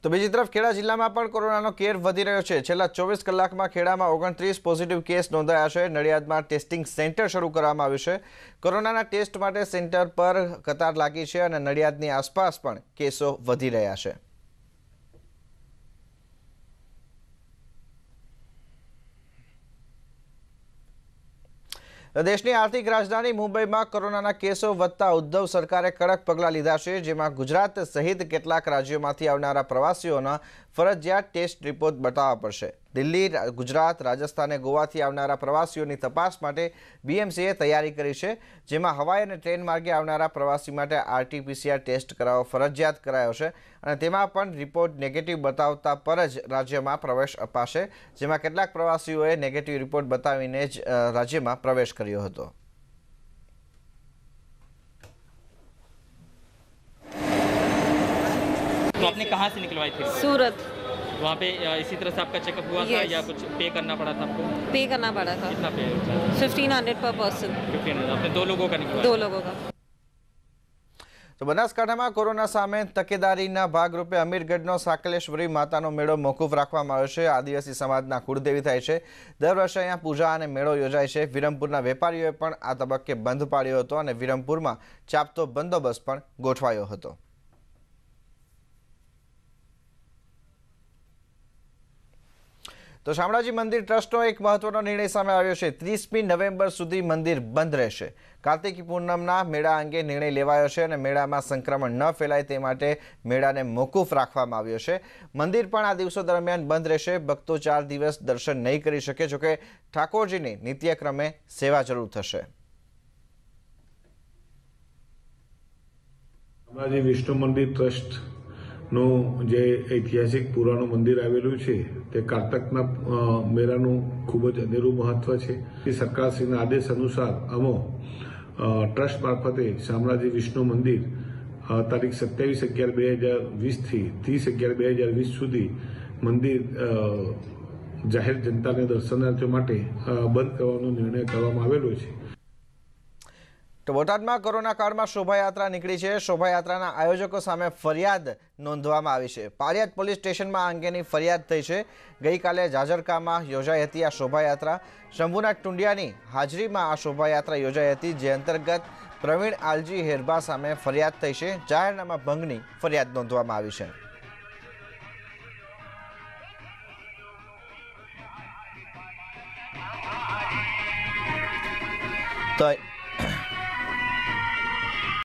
તો બીજી તરફ ખેડા જિલ્લામાં પણ કોરોનાનો કેર વધી રહ્યો છે છેલ્લા ચોવીસ કલાકમાં ખેડામાં ઓગણત્રીસ પોઝિટિવ કેસ નોંધાયા છે નડિયાદમાં ટેસ્ટિંગ સેન્ટર શરૂ કરવામાં આવ્યું છે કોરોનાના ટેસ્ટ માટે સેન્ટર પર કતાર લાગી છે અને નડિયાદની આસપાસ પણ કેસો વધી રહ્યા છે દેશની આર્થિક રાજધાની મુંબઈમાં કોરોનાના કેસો વધતા ઉદ્ધવ સરકારે કડક પગલાં લીધા છે જેમાં ગુજરાત સહિત કેટલાક રાજ્યોમાંથી આવનારા પ્રવાસીઓના ફરજિયાત ટેસ્ટ રિપોર્ટ બતાવવા પડશે દિલ્હી ગુજરાત રાજસ્થાન અને ગોવાથી આવનારા પ્રવાસીઓની તપાસ માટે બીએમસીએ તૈયારી કરી છે જેમાં હવાઈ અને ટ્રેન માર્ગે આવનારા પ્રવાસી માટે આરટીપીસીઆર ટેસ્ટ કરાવવો ફરજિયાત કરાયો છે અને તેમાં પણ રિપોર્ટ નેગેટિવ બતાવતા પર જ રાજ્યમાં પ્રવેશ અપાશે જેમાં કેટલાક પ્રવાસીઓએ નેગેટિવ રિપોર્ટ બતાવીને જ રાજ્યમાં પ્રવેશ કર્યો હતો तो आपने कहाँ से निकलवाई थी सूरत वहाँ पे इसी तरह से आपका चेकअप हुआ था या कुछ पे करना पड़ा था आपको पे करना पड़ा था कितना पे fifteen hundred per person fifteen hundred दो लोगों का दो लोगों का તો બનાસકાંઠામાં કોરોના સામે તકેદારીના ભાગરૂપે અમીરગઢનો સાકલેશ્વરી માતાનો મેળો મોકૂફ રાખવામાં આવ્યો છે આદિવાસી સમાજના કુળદેવી થાય છે દર વર્ષે અહીંયા પૂજા અને મેળો યોજાય છે વિરમપુરના વેપારીઓએ પણ આ તબક્કે બંધ પાડ્યો હતો અને વિરમપુરમાં ચાપતો બંદોબસ્ત પણ ગોઠવાયો હતો તો શામળાજી મંદિર ટ્રસ્ટનો એક મહત્વનો નિર્ણય સામે આવ્યો છે ત્રીસમી નવેમ્બર સુધી મંદિર બંધ રહેશે કાર્તિકી પૂનમના મેળા અંગે નિર્ણય લેવાયો છે અને મેળામાં સંક્રમણ ન ફેલાય તે માટે મેળાને મોકૂફ રાખવામાં આવ્યો છે મંદિર પણ આ દિવસો દરમિયાન બંધ રહેશે ભક્તો ચાર દિવસ દર્શન નહીં કરી શકે જોકે ઠાકોરજીની નિત્યક્રમે સેવા જરૂર થશે શામળાજી વિષ્ણુ મંદિર ટ્રસ્ટ નું જે ઐતિહાસિક પુરાણું મંદિર આવેલું છે તે કારતકના મેળાનું ખૂબ જ અનેરું મહત્વ છે એ સરકારશ્રીના આદેશ અનુસાર અમો ટ્રસ્ટ મારફતે શામળાજી વિષ્ણુ મંદિર તારીખ સત્યાવીસ અગિયાર બે હજાર વીસથી ત્રીસ અગિયાર બે હજાર વીસ સુધી મંદિર જાહેર જનતાને દર્શનાર્થીઓ માટે બંધ કરવાનો નિર્ણય કરવામાં આવેલો છે તો બોટાદમાં કોરોના કાળમાં શોભાયાત્રા નીકળી છે શોભાયાત્રાના આયોજકો સામે ફરિયાદ નોંધવામાં આવી છે પાળિયાદ પોલીસ સ્ટેશનમાં અંગેની ફરિયાદ થઈ છે ગઈકાલે જાજરકામાં યોજાઈ હતી આ શોભાયાત્રા શંભુનાથ ટુંડિયાની હાજરીમાં આ શોભાયાત્રા યોજાઈ હતી જે અંતર્ગત પ્રવીણ આલજી હેરભા સામે ફરિયાદ થઈ છે જાહેરનામા ભંગની ફરિયાદ નોંધવામાં આવી છે તો